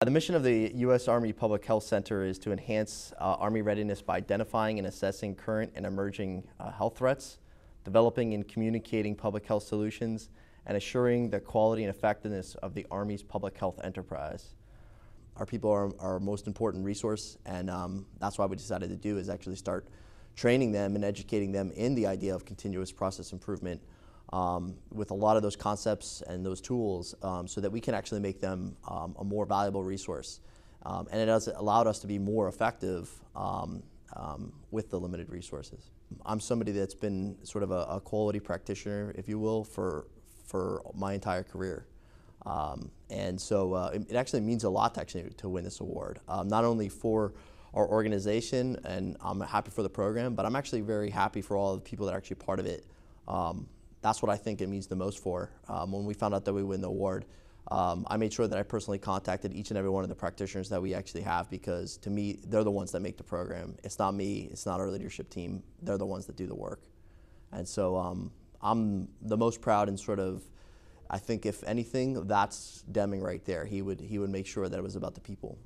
Uh, the mission of the U.S. Army Public Health Center is to enhance uh, Army readiness by identifying and assessing current and emerging uh, health threats, developing and communicating public health solutions, and assuring the quality and effectiveness of the Army's public health enterprise. Our people are our most important resource, and um, that's why we decided to do is actually start training them and educating them in the idea of continuous process improvement um, with a lot of those concepts and those tools um, so that we can actually make them um, a more valuable resource. Um, and it has allowed us to be more effective um, with the limited resources. I'm somebody that's been sort of a, a quality practitioner, if you will, for, for my entire career. Um, and so uh, it, it, actually means a lot to actually to win this award, um, not only for our organization, and I'm happy for the program, but I'm actually very happy for all the people that are actually part of it. Um, that's what I think it means the most for. Um, when we found out that we win the award, um, I made sure that I personally contacted each and every one of the practitioners that we actually have because to me, they're the ones that make the program. It's not me, it's not our leadership team. They're the ones that do the work. And so um, I'm the most proud and sort of, I think if anything, that's Deming right there. He would, he would make sure that it was about the people.